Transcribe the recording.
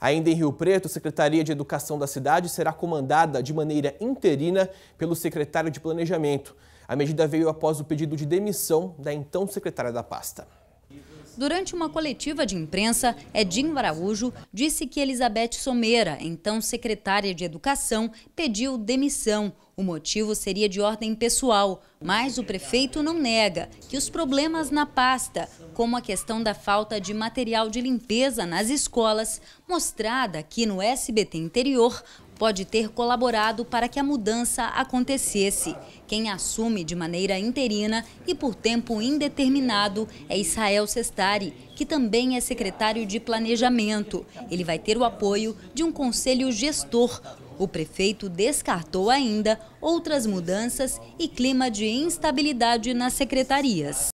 Ainda em Rio Preto, a Secretaria de Educação da cidade será comandada de maneira interina pelo secretário de Planejamento. A medida veio após o pedido de demissão da então secretária da pasta. Durante uma coletiva de imprensa, Edinho Araújo disse que Elizabeth Someira, então secretária de Educação, pediu demissão. O motivo seria de ordem pessoal, mas o prefeito não nega que os problemas na pasta, como a questão da falta de material de limpeza nas escolas, mostrada aqui no SBT Interior, pode ter colaborado para que a mudança acontecesse. Quem assume de maneira interina e por tempo indeterminado é Israel Sestari, que também é secretário de Planejamento. Ele vai ter o apoio de um conselho gestor. O prefeito descartou ainda outras mudanças e clima de instabilidade nas secretarias.